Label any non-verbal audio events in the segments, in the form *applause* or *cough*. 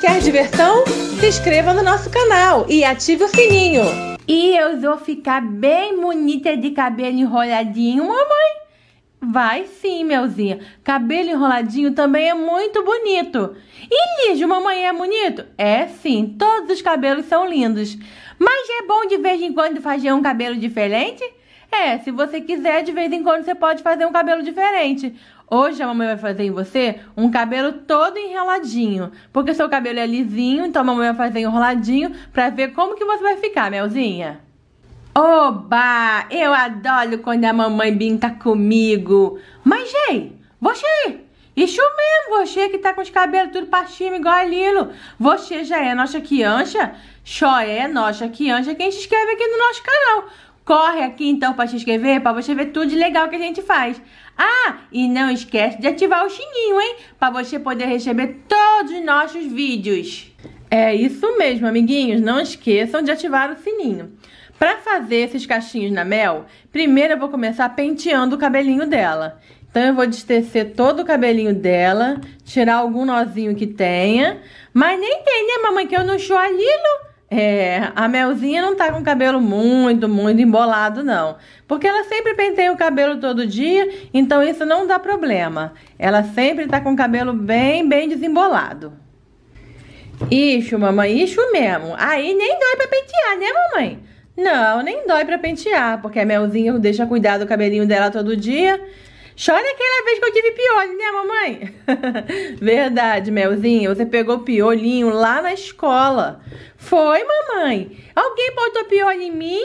Quer diversão? Se inscreva no nosso canal e ative o sininho. E eu vou ficar bem bonita de cabelo enroladinho, mamãe. Vai sim, melzinha. Cabelo enroladinho também é muito bonito. E liso, mamãe, é bonito? É sim, todos os cabelos são lindos. Mas é bom de vez em quando fazer um cabelo diferente? É, se você quiser, de vez em quando você pode fazer um cabelo diferente. Hoje a mamãe vai fazer em você um cabelo todo enroladinho. Porque seu cabelo é lisinho, então a mamãe vai fazer enroladinho pra ver como que você vai ficar, Melzinha. Oba! Eu adoro quando a mamãe brinca comigo. Mas, gente, você... Isso mesmo, você que tá com os cabelos tudo pra cima igual a Lilo. Você já é nossa criança? Só é nossa criança quem se inscreve aqui no nosso canal. Corre aqui então para se inscrever, para você ver tudo de legal que a gente faz. Ah, e não esquece de ativar o sininho, hein? Para você poder receber todos os nossos vídeos. É isso mesmo, amiguinhos. Não esqueçam de ativar o sininho. Para fazer esses cachinhos na Mel, primeiro eu vou começar penteando o cabelinho dela. Então eu vou destecer todo o cabelinho dela, tirar algum nozinho que tenha. Mas nem tem, né, mamãe, que eu não sou a Lilo? É, a Melzinha não tá com o cabelo muito, muito embolado, não. Porque ela sempre penteia o cabelo todo dia, então isso não dá problema. Ela sempre tá com o cabelo bem, bem desembolado. Ixo, mamãe, isso mesmo. Aí nem dói pra pentear, né, mamãe? Não, nem dói pra pentear, porque a Melzinha deixa cuidar do cabelinho dela todo dia. Chora aquela vez que eu tive piolho, né, mamãe? *laughs* Verdade, Melzinha. Você pegou piolinho lá na escola. Foi, mamãe? Alguém botou piolho em mim?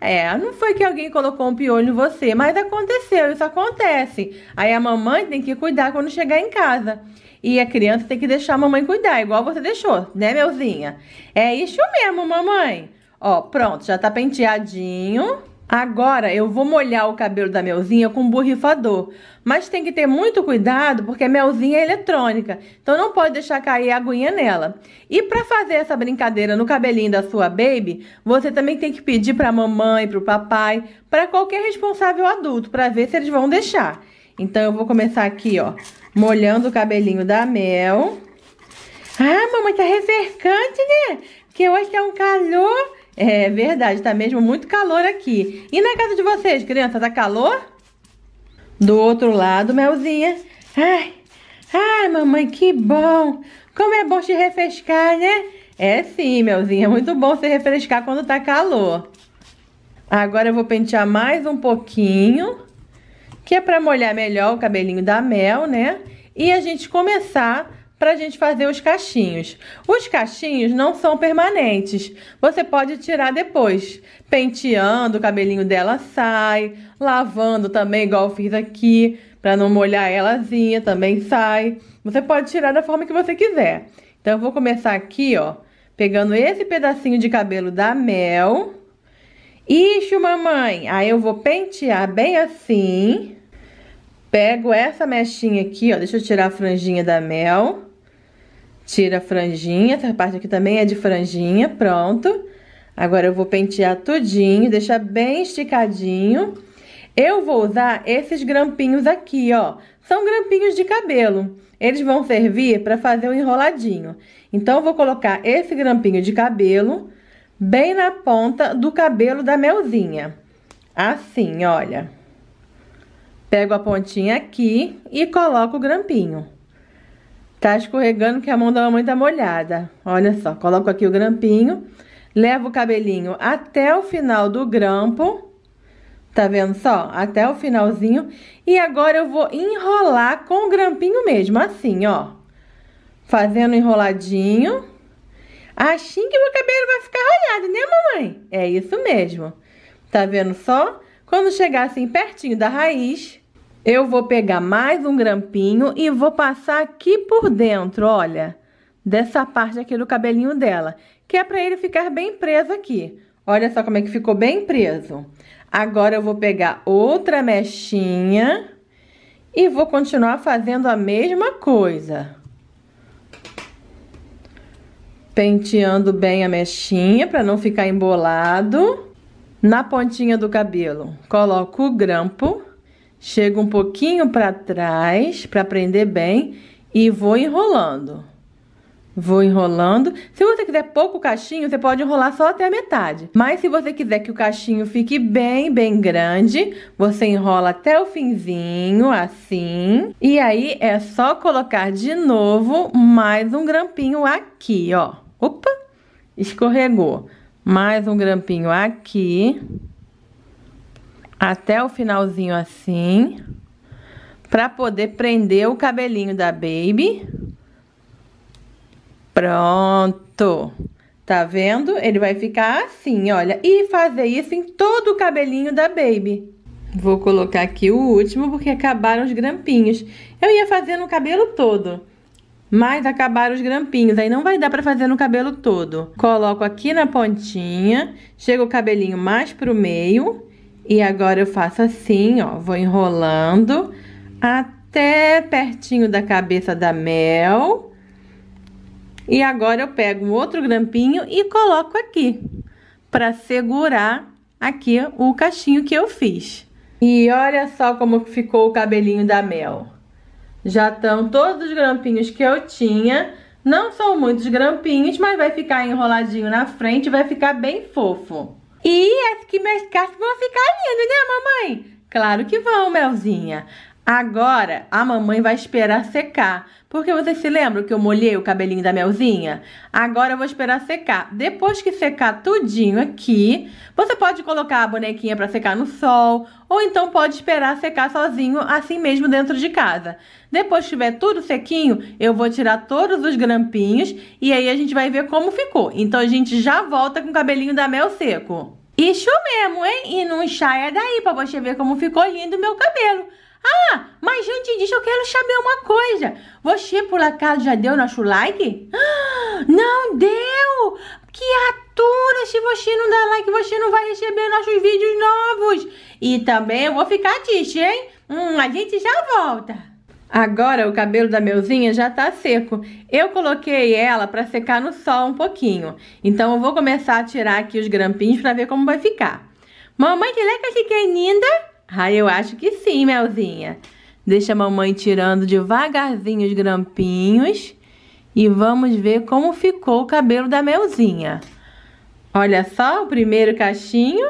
É, não foi que alguém colocou um piolho em você, mas aconteceu, isso acontece. Aí a mamãe tem que cuidar quando chegar em casa. E a criança tem que deixar a mamãe cuidar, igual você deixou, né, Melzinha? É isso mesmo, mamãe. Ó, pronto, já tá penteadinho. Agora eu vou molhar o cabelo da Melzinha com borrifador, mas tem que ter muito cuidado porque a Melzinha é eletrônica, então não pode deixar cair a aguinha nela. E para fazer essa brincadeira no cabelinho da sua baby, você também tem que pedir para a mamãe, para o papai, para qualquer responsável adulto, para ver se eles vão deixar. Então eu vou começar aqui, ó, molhando o cabelinho da Mel. Ah, mamãe, tá recercante, né? Porque hoje é um calor. É verdade, tá mesmo muito calor aqui. E na casa de vocês, criança, tá calor? Do outro lado, Melzinha. Ai, ai, mamãe, que bom. Como é bom se refrescar, né? É sim, Melzinha, muito bom se refrescar quando tá calor. Agora eu vou pentear mais um pouquinho, que é pra molhar melhor o cabelinho da Mel, né? E a gente começar para a gente fazer os cachinhos. Os cachinhos não são permanentes, você pode tirar depois. Penteando, o cabelinho dela sai, lavando também, igual eu fiz aqui, para não molhar elazinha, também sai. Você pode tirar da forma que você quiser. Então, eu vou começar aqui, ó, pegando esse pedacinho de cabelo da Mel. Ixi, mamãe! Aí eu vou pentear bem assim. Pego essa mechinha aqui, ó, deixa eu tirar a franjinha da Mel. Tira a franjinha, essa parte aqui também é de franjinha, pronto. Agora eu vou pentear tudinho, deixar bem esticadinho. Eu vou usar esses grampinhos aqui, ó. São grampinhos de cabelo. Eles vão servir para fazer o um enroladinho. Então, eu vou colocar esse grampinho de cabelo bem na ponta do cabelo da Melzinha. Assim, olha. Pego a pontinha aqui e coloco o grampinho. Tá escorregando que a mão da mamãe tá molhada. Olha só, coloco aqui o grampinho, levo o cabelinho até o final do grampo. Tá vendo só? Até o finalzinho. E agora eu vou enrolar com o grampinho mesmo, assim, ó. Fazendo enroladinho. Assim que meu cabelo vai ficar rolhado, né, mamãe? É isso mesmo. Tá vendo só? Quando chegar assim pertinho da raiz, eu vou pegar mais um grampinho e vou passar aqui por dentro, olha, dessa parte aqui do cabelinho dela, que é para ele ficar bem preso aqui. Olha só como é que ficou bem preso. Agora eu vou pegar outra mechinha e vou continuar fazendo a mesma coisa. Penteando bem a mechinha para não ficar embolado. Na pontinha do cabelo, coloco o grampo. Chego um pouquinho para trás para prender bem e vou enrolando. Vou enrolando. Se você quiser pouco cachinho, você pode enrolar só até a metade. Mas se você quiser que o cachinho fique bem, bem grande, você enrola até o finzinho, assim. E aí é só colocar de novo mais um grampinho aqui, ó. Opa! Escorregou. Mais um grampinho aqui até o finalzinho assim, para poder prender o cabelinho da baby. Pronto. Tá vendo? Ele vai ficar assim, olha. E fazer isso em todo o cabelinho da baby. Vou colocar aqui o último, porque acabaram os grampinhos. Eu ia fazer no cabelo todo, mas acabaram os grampinhos. Aí não vai dar pra fazer no cabelo todo. Coloco aqui na pontinha, chega o cabelinho mais pro meio e agora eu faço assim, ó, vou enrolando até pertinho da cabeça da Mel. E agora eu pego um outro grampinho e coloco aqui, para segurar aqui o cachinho que eu fiz. E olha só como ficou o cabelinho da Mel. Já estão todos os grampinhos que eu tinha. Não são muitos grampinhos, mas vai ficar enroladinho na frente e vai ficar bem fofo. E as que meus cachos vão ficar lindo, né, mamãe? Claro que vão, Melzinha. Agora a mamãe vai esperar secar porque vocês se lembram que eu molhei o cabelinho da Melzinha? Agora eu vou esperar secar. Depois que secar tudinho aqui, você pode colocar a bonequinha para secar no sol, ou então pode esperar secar sozinho, assim mesmo dentro de casa. Depois que tiver tudo sequinho, eu vou tirar todos os grampinhos e aí a gente vai ver como ficou. Então a gente já volta com o cabelinho da Mel seco. Isso mesmo, hein? E não enxaia daí pra você ver como ficou lindo o meu cabelo. Ah, mas antes disso eu quero saber uma coisa. Você por acaso já deu nosso like? Ah, não deu! Que atura se você não dar like, você não vai receber nossos vídeos novos. E também eu vou ficar triste, hein? Hum, a gente já volta. Agora o cabelo da Melzinha já tá seco. Eu coloquei ela para secar no sol um pouquinho. Então eu vou começar a tirar aqui os grampinhos para ver como vai ficar. Mamãe, que leca que é linda! Ah, eu acho que sim, Melzinha. Deixa a mamãe tirando devagarzinho os grampinhos e vamos ver como ficou o cabelo da Melzinha. Olha só o primeiro cachinho.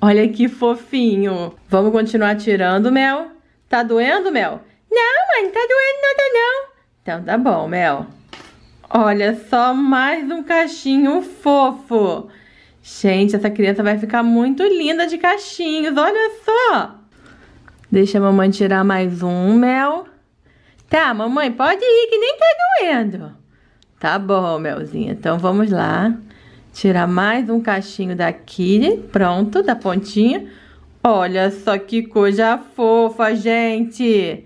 Olha que fofinho. Vamos continuar tirando, Mel? Tá doendo, Mel? Não, mãe, não tá doendo nada não. Então tá bom, Mel. Olha só mais um cachinho fofo. Gente, essa criança vai ficar muito linda de cachinhos, olha só! Deixa a mamãe tirar mais um, Mel. Tá, mamãe, pode ir que nem tá doendo. Tá bom, Melzinha. Então vamos lá. Tirar mais um cachinho daqui. Pronto, da pontinha. Olha só que coisa fofa, gente.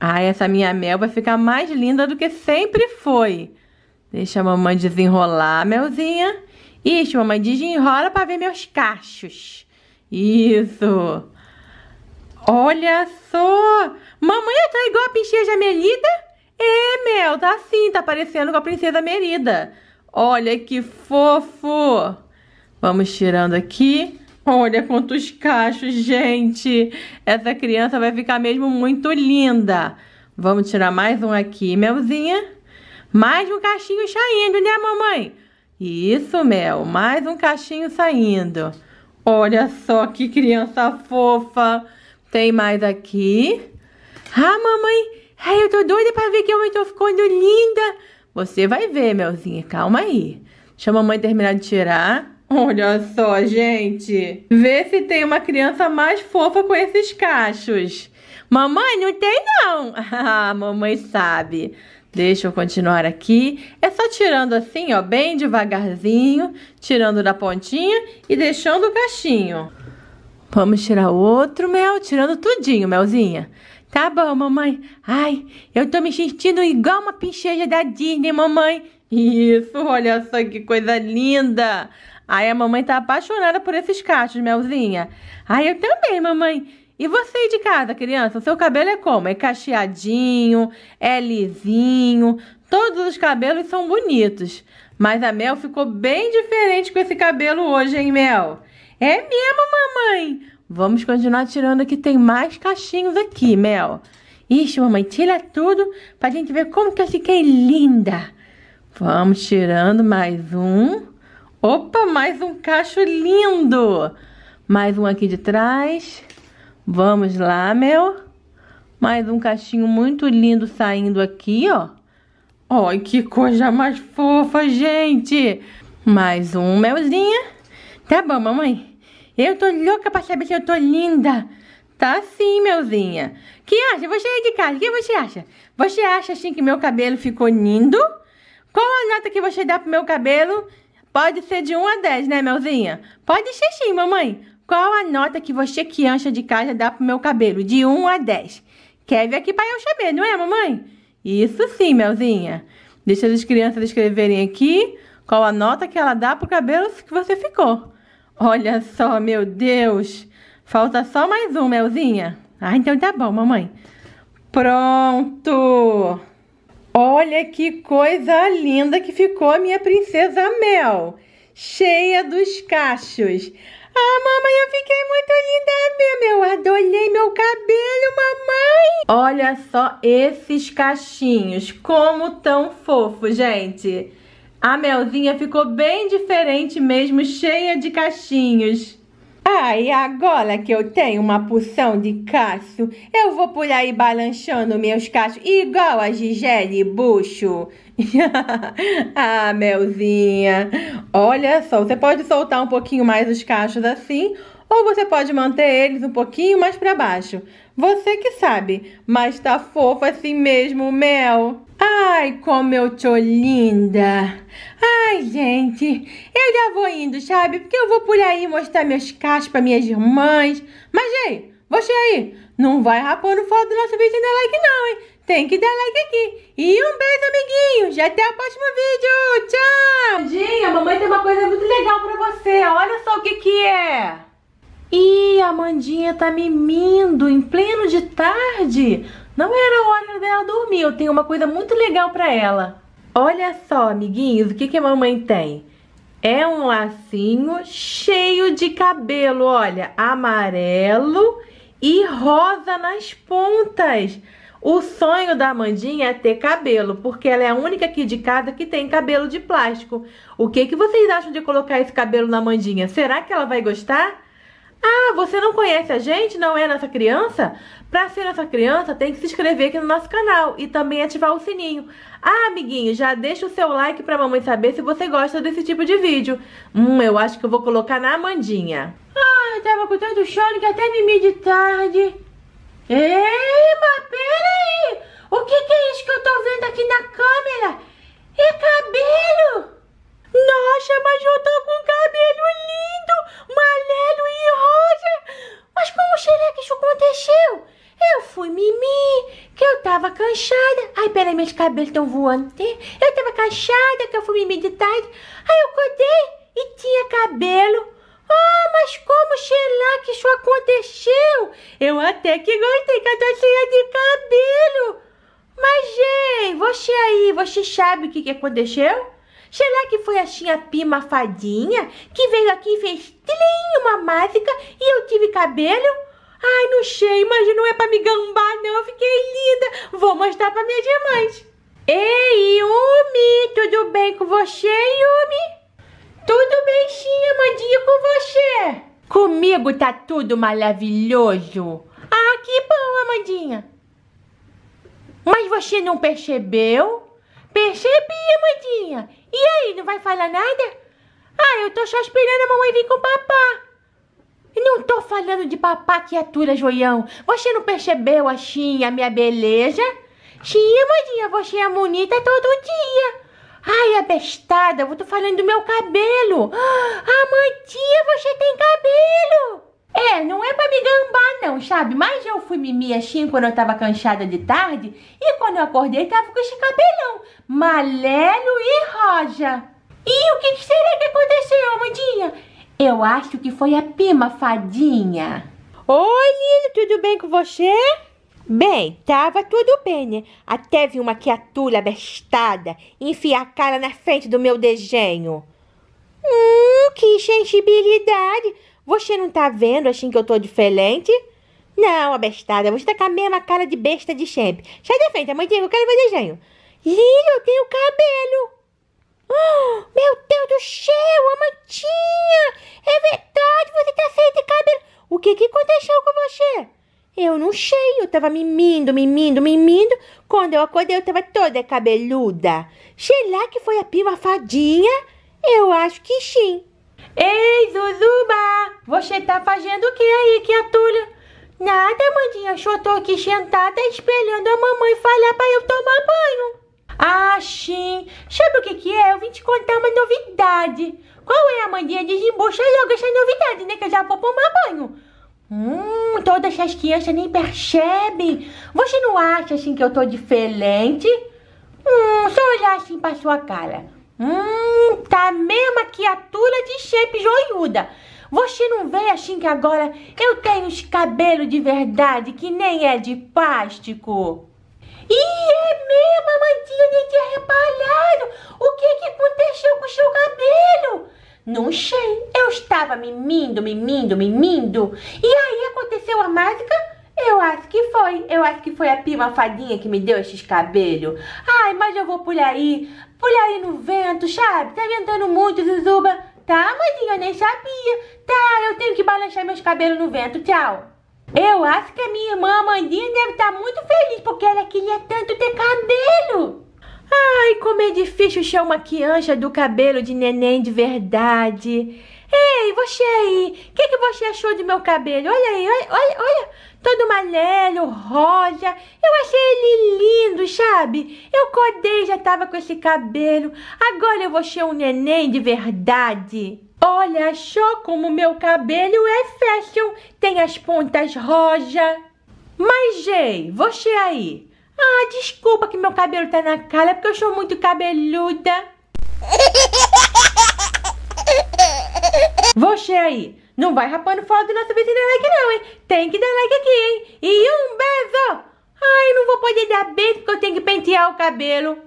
Ai, essa minha mel vai ficar mais linda do que sempre foi. Deixa a mamãe desenrolar, Melzinha. Ixi, mamãe, desenrola para ver meus cachos. Isso. Olha só. Mamãe, tá igual a princesa Merida? É, Mel, tá assim, tá parecendo com a princesa Merida. Olha que fofo. Vamos tirando aqui. Olha quantos cachos, gente. Essa criança vai ficar mesmo muito linda. Vamos tirar mais um aqui, Melzinha. Mais um cachinho saindo, né, mamãe? Isso, Mel. Mais um cachinho saindo. Olha só que criança fofa. Tem mais aqui. Ah, mamãe, é, eu tô doida pra ver que eu tô ficando linda. Você vai ver, Melzinha. Calma aí. Deixa a mamãe terminar de tirar. Olha só, gente. Vê se tem uma criança mais fofa com esses cachos. Mamãe, não tem não. *laughs* Ah, mamãe sabe. Deixa eu continuar aqui. É só tirando assim, ó, bem devagarzinho, tirando da pontinha e deixando o cachinho. Vamos tirar outro mel, tirando tudinho, melzinha. Tá bom, mamãe. Ai, eu tô me sentindo igual uma pincheja da Disney, mamãe. Isso, olha só que coisa linda. Ai, a mamãe tá apaixonada por esses cachos, melzinha. Ai, eu também, mamãe. E você de casa, criança, o seu cabelo é como? É cacheadinho, é lisinho, todos os cabelos são bonitos. Mas a Mel ficou bem diferente com esse cabelo hoje, hein, Mel? É mesmo, mamãe? Vamos continuar tirando que tem mais cachinhos aqui, Mel. Ixi, mamãe, tira tudo pra gente ver como que eu fiquei linda. Vamos tirando mais um. Opa, mais um cacho lindo. Mais um aqui de trás. Vamos lá, meu. Mais um cachinho muito lindo saindo aqui, ó. Ó, que coisa mais fofa, gente. Mais um melzinha. Tá bom, mamãe. Eu tô louca pra saber se eu tô linda. Tá sim, melzinha. Que acha? Você aí de casa, o que você acha? Você acha, assim, que meu cabelo ficou lindo? Qual a nota que você dá pro meu cabelo? Pode ser de 1 a 10, né, melzinha? Pode ser sim, mamãe. Qual a nota que você que ancha de casa dá pro meu cabelo? De 1 a 10. Quer vir aqui para eu saber, não é, mamãe? Isso sim, Melzinha. Deixa as crianças escreverem aqui qual a nota que ela dá pro cabelo que você ficou. Olha só, meu Deus. Falta só mais um, Melzinha. Ah, então tá bom, mamãe. Pronto. Olha que coisa linda que ficou a minha princesa Mel. Cheia dos cachos. Ah, mamãe, eu fiquei muito linda mesmo. Eu adorei meu cabelo, mamãe. Olha só esses cachinhos. Como tão fofo, gente. A Melzinha ficou bem diferente mesmo, cheia de cachinhos. Ah, e agora que eu tenho uma poção de cacho, eu vou por aí balançando meus cachos igual a Gigeli Bucho. *laughs* ah, Melzinha, olha só, você pode soltar um pouquinho mais os cachos assim, ou você pode manter eles um pouquinho mais para baixo. Você que sabe, mas tá fofo assim mesmo, Mel. Ai, como eu tô linda. Ai, gente, eu já vou indo, sabe? Porque eu vou por aí mostrar meus cachos para minhas irmãs. Mas, ei, você aí, não vai rapando foto do nosso vídeo dela é aqui não, hein? tem que dar like aqui. E um beijo, amiguinhos. Até o próximo vídeo. Tchau. Tadinha, mamãe tem uma coisa muito legal pra você. Olha só o que que é. Ih, a Mandinha tá mimindo em pleno de tarde. Não era hora dela dormir. Eu tenho uma coisa muito legal pra ela. Olha só, amiguinhos, o que que a mamãe tem? É um lacinho cheio de cabelo, olha, amarelo e rosa nas pontas. O sonho da Amandinha é ter cabelo, porque ela é a única aqui de casa que tem cabelo de plástico. O que, que vocês acham de colocar esse cabelo na Amandinha? Será que ela vai gostar? Ah, você não conhece a gente? Não é nossa criança? Para ser nossa criança, tem que se inscrever aqui no nosso canal e também ativar o sininho. Ah, amiguinho, já deixa o seu like para mamãe saber se você gosta desse tipo de vídeo. Hum, eu acho que eu vou colocar na Amandinha. Ah, eu tava com tanto sono que até mimi de tarde. Ei, mas peraí! O que, que é isso que eu tô vendo aqui na câmera? É cabelo! Nossa, mas eu tô com cabelo lindo, malelo e rosa! Mas como será que isso aconteceu? Eu fui mimir, que eu tava cansada. Ai, peraí, meus cabelos estão voando. Né? Eu tava cansada, que eu fui mimir de tarde. Aí eu acordei e tinha cabelo. Ah, oh, mas como será que isso aconteceu? Eu até que gostei que eu tô cheia de cabelo. Mas, gente, você aí, você sabe o que, que aconteceu? Será que foi a Xinha Pima fadinha que veio aqui e fez tlim, uma mágica e eu tive cabelo? Ai, não sei, mas não é pra me gambar, não. Eu fiquei linda. Vou mostrar pra minhas irmãs. Ei, Yumi, tudo bem com você, Yumi? Tudo bem, Xinha, mandinha com você? Comigo tá tudo maravilhoso. Ah, que bom, Amandinha. Mas você não percebeu? Percebi, Amandinha. E aí, não vai falar nada? Ah, eu tô só esperando a mamãe vir com o papá. E não tô falando de papá criatura, joião. Você não percebeu, Achinha, assim minha beleza? Sim, Amandinha, você é bonita todo dia. Ai, abestada, eu tô falando do meu cabelo. *gasps* Ah, você tem cabelo. É, não é pra me gambar não, sabe? Mas eu fui mimir assim quando eu tava cansada de tarde e quando eu acordei tava com esse cabelão malelo e roja. E o que será que aconteceu, Amandinha? Eu acho que foi a Pima Fadinha. Oi, Lili, tudo bem com você? Bem, tava tudo bem, né? Até vi uma criatura bestada enfiar a cara na frente do meu desenho. Hum, que sensibilidade! Você não tá vendo assim que eu tô diferente? Não, abestada, você tá com a mesma cara de besta de sempre. Sai da frente, amantinha, eu quero ver desenho. Lili, eu tenho cabelo. Oh, meu Deus do céu, amantinha! É verdade, você tá feita de cabelo. O que que aconteceu com você? Eu não cheio, eu tava mimindo, mimindo, mimindo. Quando eu acordei, eu tava toda cabeluda. Sei lá que foi a prima fadinha? Eu acho que sim. Ei, Zuzuba! Você tá fazendo o que aí, criatura? Nada, mandinha. Eu tô aqui sentada espelhando a mamãe falar pra eu tomar banho. Ah, sim. Sabe o que que é? Eu vim te contar uma novidade. Qual é, a mandinha? Desembucha logo essa novidade, né? Que eu já vou tomar banho. Hum, todas as crianças nem percebem. Você não acha assim que eu tô diferente? Hum, só olhar assim pra sua cara. Hum, tá mesmo a criatura de shape joiuda. Você não vê assim que agora eu tenho os cabelos de verdade que nem é de plástico? Ih, é mesmo, Amandinha, nem tinha é reparado. O que que aconteceu com o seu cabelo? Não sei. Eu estava mimindo, mimindo, mimindo. E aí aconteceu a mágica? Eu acho que foi. Eu acho que foi a prima fadinha que me deu esses cabelos. Ai, mas eu vou por aí. Por aí no vento, sabe? Tá ventando muito, Zuzuba. Tá, mãezinha, eu nem sabia. Tá, eu tenho que balançar meus cabelos no vento. Tchau. Eu acho que a minha irmã Mandinha deve estar tá muito feliz porque ela queria tanto ter cabelo. Ai, como é difícil achar uma criança do cabelo de neném de verdade. Ei, você aí, o que, que você achou do meu cabelo? Olha aí, olha, olha, olha, todo amarelo, rosa. Eu achei ele lindo, sabe? Eu codei, já tava com esse cabelo. Agora eu vou ser um neném de verdade. Olha só como meu cabelo é fashion, tem as pontas rosa. Mas, ei, você aí, ah, desculpa que meu cabelo tá na cara é porque eu sou muito cabeluda. Você aí, não vai rapando fora do nosso vídeo like não, hein? Tem que dar like aqui, hein? E um beijo! Ai, não vou poder dar beijo porque eu tenho que pentear o cabelo.